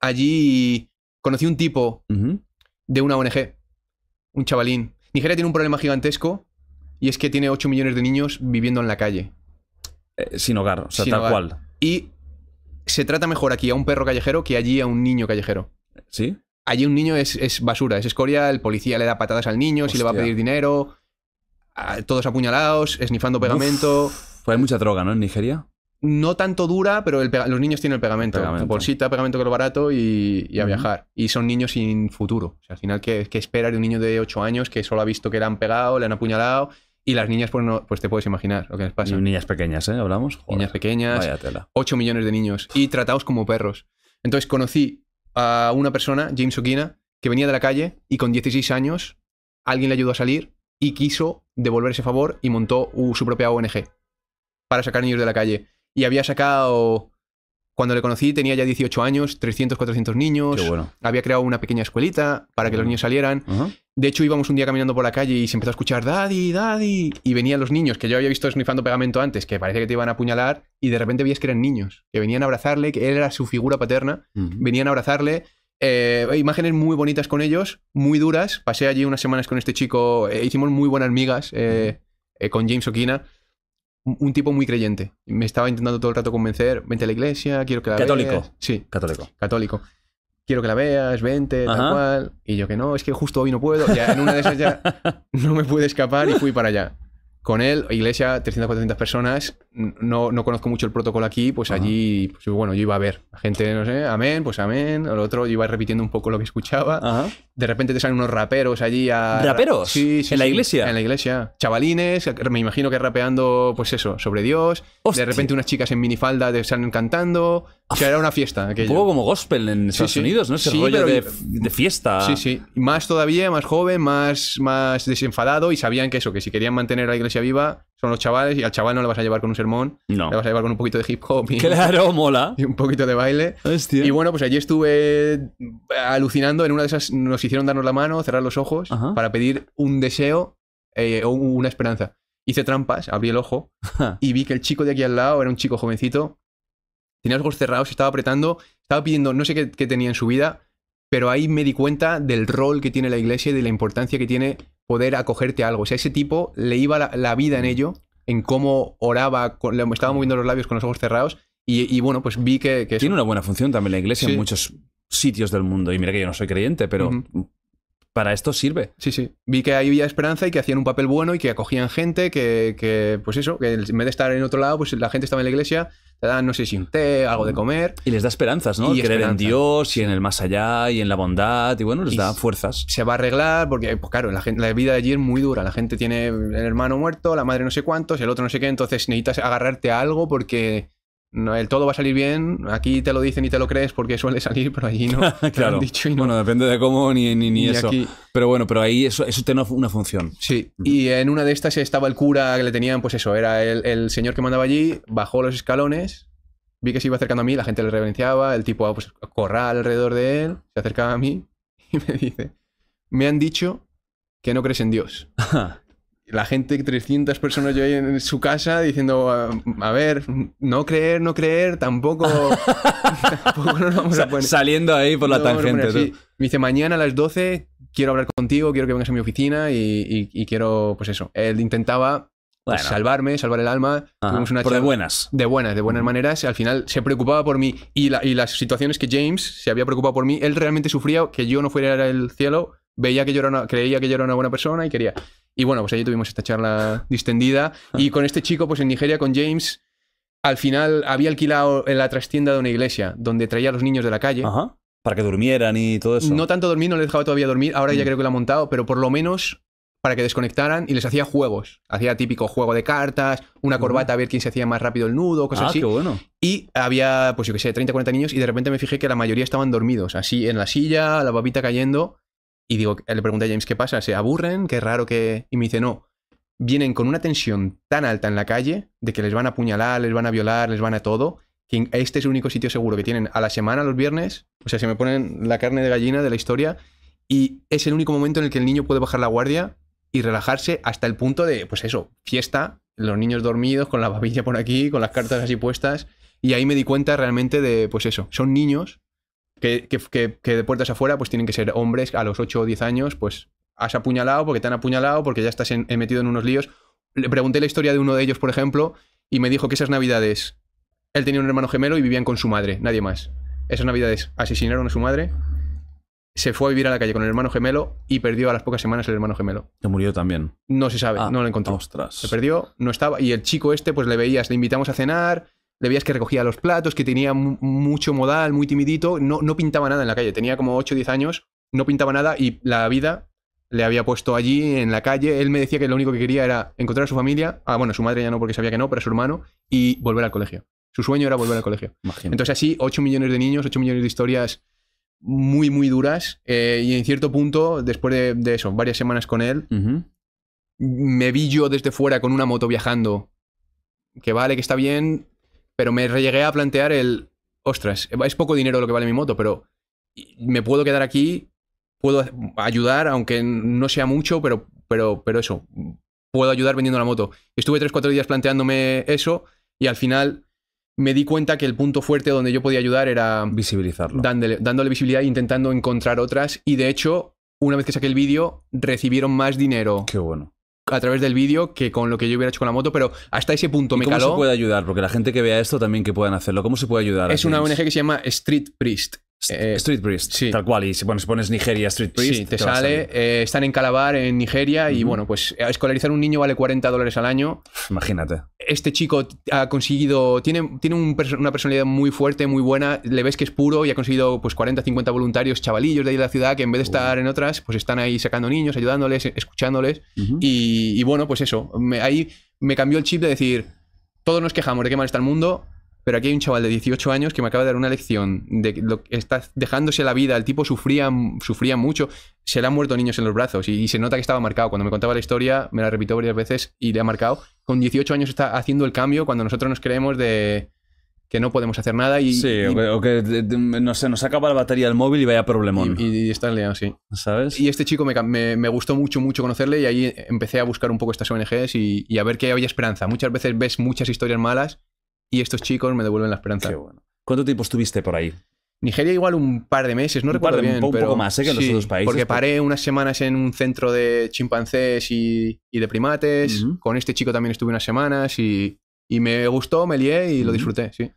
Allí conocí un tipo de una ONG, un chavalín. Nigeria tiene un problema gigantesco y es que tiene 8 millones de niños viviendo en la calle. Eh, sin hogar, o sea, tal cual. Y se trata mejor aquí a un perro callejero que allí a un niño callejero. ¿Sí? Allí un niño es, basura, es escoria, el policía le da patadas al niño, si le va a pedir dinero, todos apuñalados, esnifando pegamento. pues hay mucha droga, ¿no? En Nigeria no tanto dura, pero los niños tienen el pegamento. Bolsita, pegamento que es barato y, a viajar. Y son niños sin futuro. al final, ¿qué, espera de un niño de 8 años que solo ha visto que le han pegado, le han apuñalado? Y las niñas, pues, pues te puedes imaginar lo que les pasa. niñas pequeñas, ¿eh? Hablamos. niñas pequeñas. ocho 8 millones de niños. Y tratados como perros. Entonces conocí a una persona, James O'Kina, que venía de la calle y con 16 años alguien le ayudó a salir y quiso devolver ese favor y montó su propia ONG para sacar niños de la calle y había sacado... Cuando le conocí tenía ya 18 años, 300, 400 niños. Había creado una pequeña escuelita para que los niños salieran. De hecho, íbamos un día caminando por la calle y se empezó a escuchar Daddy, Daddy. Y venían los niños que yo había visto esnifando pegamento antes, que parece que te iban a apuñalar. Y de repente veías que eran niños, que venían a abrazarle, que él era su figura paterna. Venían a abrazarle. Eh, imágenes muy bonitas con ellos, muy duras. Pasé allí unas semanas con este chico. Eh, hicimos muy buenas migas eh, con James O'Kina un tipo muy creyente. Me estaba intentando todo el rato convencer, vente a la iglesia, quiero que la veas. Católico. Sí. Católico. Católico. Quiero que la veas, vente, tal cual. Y yo que no, es que justo hoy no puedo. Ya en una de esas ya no me pude escapar y fui para allá con él, iglesia, 300, 400 personas, no, no conozco mucho el protocolo aquí, pues allí, pues bueno, yo iba a ver, la gente, no sé, amén, pues amén, el otro, yo iba repitiendo un poco lo que escuchaba, de repente te salen unos raperos allí a... ¿Raperos? Sí, ¿En la iglesia? En la iglesia, chavalines, me imagino que rapeando, pues eso, sobre Dios, de repente unas chicas en minifalda te salen cantando, que era una fiesta. Aquello. Un como gospel en Estados Unidos, ¿no? sí, rollo pero... de, fiesta. Sí, sí. Más todavía, más joven, más, más desenfadado y sabían que eso, que si querían mantener a la iglesia viva, son los chavales y al chaval no le vas a llevar con un sermón, no. le vas a llevar con un poquito de hip hop. Y, claro, mola. Y un poquito de baile. Hostia. Y bueno, pues allí estuve eh, alucinando. En una de esas nos hicieron darnos la mano, cerrar los ojos para pedir un deseo eh, o una esperanza. Hice trampas, abrí el ojo y vi que el chico de aquí al lado era un chico jovencito tenía los ojos cerrados, estaba apretando, estaba pidiendo, no sé qué, tenía en su vida, pero ahí me di cuenta del rol que tiene la iglesia y de la importancia que tiene poder acogerte a algo. O sea, ese tipo le iba la, vida en mm. ello, en cómo oraba, le estaba moviendo los labios con los ojos cerrados. Y, bueno, pues vi que... tiene una buena función también la iglesia en muchos sitios del mundo. Y mira que yo no soy creyente, pero para esto sirve. Sí, sí. Vi que ahí había esperanza y que hacían un papel bueno y que acogían gente, que, pues eso, que en vez de estar en otro lado, pues la gente estaba en la iglesia, te dan, no sé si un té, algo de mm. comer. Y les da esperanzas, ¿no? Y Creer en Dios y en el más allá y en la bondad y bueno, les da fuerzas. Se va a arreglar porque, pues claro, la, gente, la vida allí es muy dura. La gente tiene el hermano muerto, la madre no sé cuántos, el otro no sé qué, entonces necesitas agarrarte a algo porque no, el todo va a salir bien, aquí te lo dicen y te lo crees porque suele salir, pero allí no. claro. Bueno, depende de cómo ni, eso. Pero bueno, pero ahí eso, eso tiene una función. Sí, y en una de estas estaba el cura que le tenían, pues eso, era el, señor que mandaba allí, bajó los escalones, vi que se iba acercando a mí, la gente le reverenciaba, el tipo ah, pues, alrededor de él, se acercaba a mí y me dice, me han dicho que no crees en Dios la gente, 300 personas yo ahí en su casa diciendo, a, ver, no creer, no creer, tampoco, Saliendo ahí por la tangente. Me dice, mañana a las 12 quiero hablar contigo, quiero que vengas a mi oficina y, y, quiero, pues eso. Él intentaba pues, salvarme, salvar el alma. de buenas. De buenas, de buenas maneras. Al final se preocupaba por mí y, las situaciones que James se había preocupado por mí, él realmente sufría que yo no fuera al cielo, veía que yo creía que yo era una buena persona y quería... Y bueno, pues ahí tuvimos esta charla distendida. Ah. Y con este chico, pues en Nigeria, con James, al final había alquilado en la trastienda de una iglesia, donde traía a los niños de la calle. Para que durmieran y todo eso. No tanto dormir, no les dejaba todavía dormir. Ahora ya mm. creo que lo ha montado, pero por lo menos para que desconectaran y les hacía juegos. Hacía típico juego de cartas, una corbata a ver quién se hacía más rápido el nudo, cosas ah, así. Qué bueno. Y había, pues yo qué sé, 30, 40 niños y de repente me fijé que la mayoría estaban dormidos, así en la silla, la babita cayendo. Y digo, le pregunto a James, ¿qué pasa? ¿Se aburren? Qué raro que... Y me dice, no, vienen con una tensión tan alta en la calle de que les van a apuñalar, les van a violar, les van a todo, que este es el único sitio seguro que tienen a la semana, los viernes, o sea, se me ponen la carne de gallina de la historia, y es el único momento en el que el niño puede bajar la guardia y relajarse hasta el punto de, pues eso, fiesta, los niños dormidos, con la babilla por aquí, con las cartas así puestas, y ahí me di cuenta realmente de, pues eso, son niños que, de puertas afuera pues tienen que ser hombres a los 8 o 10 años, pues has apuñalado porque te han apuñalado, porque ya estás metido en unos líos. Le pregunté la historia de uno de ellos, por ejemplo, y me dijo que esas navidades, él tenía un hermano gemelo y vivían con su madre, nadie más. Esas navidades asesinaron a su madre, se fue a vivir a la calle con el hermano gemelo y perdió a las pocas semanas el hermano gemelo. Que murió también. No se sabe, ah, no lo encontramos Se perdió, no estaba. Y el chico este, pues le veías, le invitamos a cenar, le veías que recogía los platos, que tenía mucho modal, muy timidito, no, no pintaba nada en la calle, tenía como 8 o 10 años, no pintaba nada y la vida le había puesto allí en la calle. Él me decía que lo único que quería era encontrar a su familia, ah, bueno, su madre ya no porque sabía que no, pero a su hermano, y volver al colegio. Su sueño era volver al colegio. Entonces así, 8 millones de niños, 8 millones de historias muy, muy duras. Eh, y en cierto punto, después de, eso, varias semanas con él, me vi yo desde fuera con una moto viajando. Que vale, que está bien, pero me llegué a plantear el, ostras, es poco dinero lo que vale mi moto, pero me puedo quedar aquí, puedo ayudar, aunque no sea mucho, pero, pero, pero eso, puedo ayudar vendiendo la moto. Estuve 3-4 días planteándome eso y al final me di cuenta que el punto fuerte donde yo podía ayudar era... Visibilizarlo. Dándole, dándole visibilidad e intentando encontrar otras y de hecho, una vez que saqué el vídeo, recibieron más dinero. Qué bueno a través del vídeo que con lo que yo hubiera hecho con la moto, pero hasta ese punto me caló. ¿Cómo se puede ayudar? Porque la gente que vea esto también que puedan hacerlo. ¿Cómo se puede ayudar? Es una ONG que se llama Street Priest eh, Street Priest, tal cual. Y si, bueno, pones Nigeria Street Priest. te, sale. Eh, están en Calabar, en Nigeria. Y bueno, pues eh, escolarizar un niño vale 40 dólares al año. Imagínate. Este chico ha conseguido. Tiene, tiene una personalidad muy fuerte, muy buena. Le ves que es puro y ha conseguido pues 40, 50 voluntarios, chavalillos de ahí de la ciudad que en vez de estar en otras, pues están ahí sacando niños, ayudándoles, e-, escuchándoles. y, bueno, pues eso. ahí me cambió el chip de decir: todos nos quejamos de qué mal está el mundo pero aquí hay un chaval de 18 años que me acaba de dar una lección de lo que está dejándose la vida. El tipo sufría, sufría mucho. Se le han muerto niños en los brazos y, se nota que estaba marcado. Cuando me contaba la historia, me la repitió varias veces y le ha marcado. Con 18 años está haciendo el cambio cuando nosotros nos creemos de que no podemos hacer nada y... Sí, o que, no se nos acaba la batería del móvil y vaya problemón. Y, está y sí. ¿Sabes? Y este chico me, gustó mucho, mucho conocerle y ahí empecé a buscar un poco estas ONGs y, a ver que había esperanza. Muchas veces ves muchas historias malas y estos chicos me devuelven la esperanza. ¿Cuánto tiempo estuviste por ahí? Nigeria igual un par de meses, no recuerdo bien. Un poco más ¿eh? que en los otros países. Porque paré unas semanas en un centro de chimpancés y, de primates. Con este chico también estuve unas semanas y, y me gustó, me lié y lo disfruté, sí.